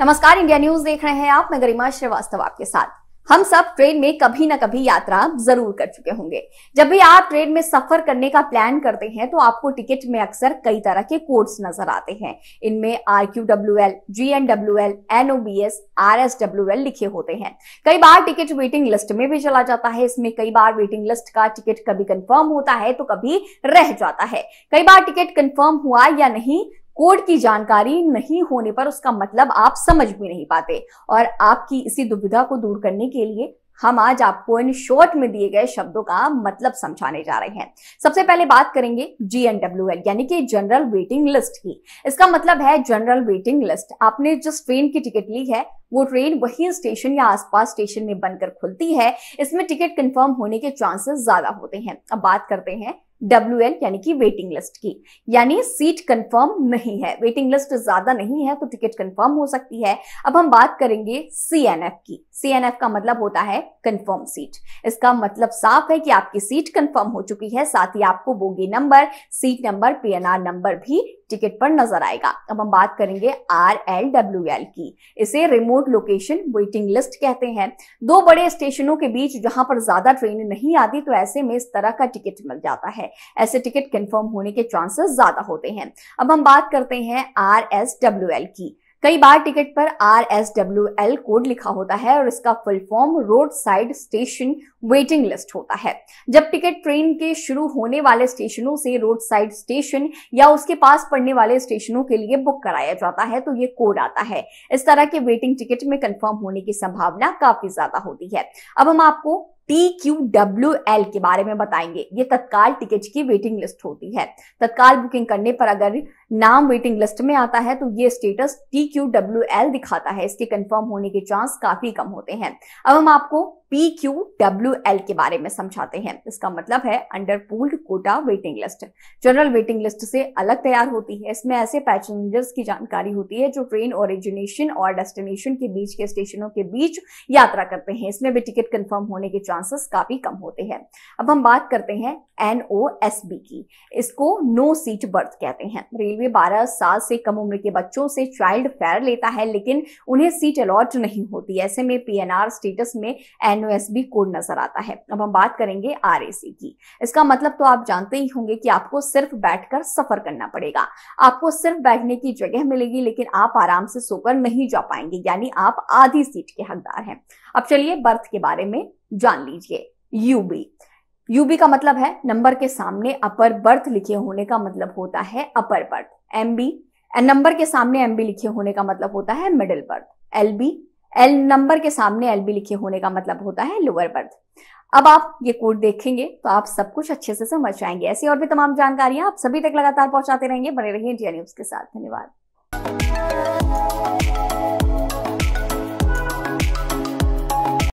नमस्कार India news देख रहे हैं आप मैं गरिमा श्रीवास्तव आपके साथ हम सब ट्रेन में कभी ना कभी यात्रा जरूर कर चुके होंगे जब भी आप ट्रेन में सफर करने का प्लान करते हैं तो आपको टिकट में अक्सर कई तरह के कोड्स नजर आते हैं इनमें R Q W L G N W L N O B S R S W L लिखे होते हैं कई बार टिकट वेटिंग लिस्ट में भी चला जाता है इसमें कई बार वेटिंग लिस्ट का टिकट कभी कंफर्म होता है तो कभी रह जाता है कई बार टिकट कंफर्म हुआ या नहीं कोड की जानकारी नहीं होने पर उसका मतलब आप समझ भी नहीं पाते और आपकी इसी दुविधा को दूर करने के लिए हम आज आपको इन शॉर्ट में दिए गए शब्दों का मतलब समझाने जा रहे हैं सबसे पहले बात करेंगे जी एल यानी कि जनरल वेटिंग लिस्ट की इसका मतलब है जनरल वेटिंग लिस्ट आपने जिस ट्रेन की टिकट ली है वो ट्रेन वही स्टेशन या आसपास स्टेशन में बनकर खुलती है इसमें टिकट कंफर्म होने के चांसेस ज्यादा होते हैं अब बात करते हैं डब्ल्यू यानी कि वेटिंग लिस्ट की यानी सीट कंफर्म नहीं है वेटिंग लिस्ट ज्यादा नहीं है तो टिकट कंफर्म हो सकती है अब हम बात करेंगे सीएनएफ की सीएनएफ का मतलब होता है कंफर्म सीट इसका मतलब साफ है कि आपकी सीट कंफर्म हो चुकी है साथ ही आपको bogie number seat number PNR number भी टिकट पर नजर आएगा अब हम बात करेंगे आर एल डब्ल्यू एल की इसे रिमोट लोकेशन वेटिंग लिस्ट कहते हैं दो बड़े स्टेशनों के बीच जहां पर ज्यादा ट्रेन नहीं आती तो ऐसे में इस तरह का टिकट मिल जाता है ऐसे टिकट कंफर्म होने के चांसेस ज्यादा होते हैं अब हम बात करते हैं आर एस डब्ल्यू एल की कई बार टिकट पर R S W L code लिखा होता है और इसका full form road side station waiting list होता है जब टिकट ट्रेन के शुरू होने वाले स्टेशनों से रोड साइड स्टेशन या उसके पास पड़ने वाले स्टेशनों के लिए बुक कराया जाता है तो ये कोड आता है इस तरह के वेटिंग टिकट में कंफर्म होने की संभावना काफी ज्यादा होती है अब हम आपको टी क्यू डब्ल्यू एल के बारे में बताएंगे ये तत्काल टिकट की वेटिंग लिस्ट होती है तत्काल बुकिंग करने पर अगर नाम वेटिंग लिस्ट में आता है तो ये status T Q W L दिखाता है इसके कंफर्म होने के चांस काफी कम होते हैं अब हम आपको पी क्यू डब्ल्यू एल के बारे में समझाते हैं इसका मतलब है under pooled quota waiting list general waiting list से अलग तैयार होती है इसमें ऐसे पैसेंजर्स की जानकारी होती है जो ट्रेन ओरिजिनेशन और डेस्टिनेशन के बीच के स्टेशनों के बीच यात्रा करते हैं इसमें भी टिकट कंफर्म होने के चांसेस काफी कम होते हैं अब हम बात करते हैं बी की इसको नो सीट बर्थ कहते हैं रेल हुए 12 साल से कम उम्र के बच्चों से चाइल्ड फेयर लेता है लेकिन उन्हें सीट अलॉट नहीं होती ऐसे में पीएनआर स्टेटस में एनओएसबी कोड नजर आता है अब हम बात करेंगे आरएसी की इसका मतलब तो आप जानते ही होंगे कि आपको सिर्फ बैठकर सफर करना पड़ेगा आपको सिर्फ बैठने की जगह मिलेगी लेकिन आप आराम से सोकर नहीं जा पाएंगे यानी आप आधी सीट के हकदार हैं अब चलिए बर्थ के बारे में जान लीजिए यूबी यूबी का मतलब है नंबर के सामने अपर बर्थ लिखे होने का मतलब होता है upper berth M B number के सामने एम बी लिखे होने का मतलब होता है middle berth L B L number के सामने एल बी लिखे होने का मतलब होता है लोअर बर्थ अब आप ये कोड देखेंगे तो आप सब कुछ अच्छे से समझ जाएंगे ऐसी और भी तमाम जानकारियां आप सभी तक लगातार पहुंचाते रहेंगे बने रहिए इंडिया न्यूज के साथ धन्यवाद